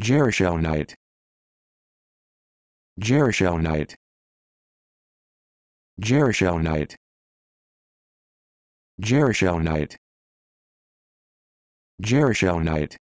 Jerichel night. Jerichel night. Jerichel night. Jerichel night. Jerichel night.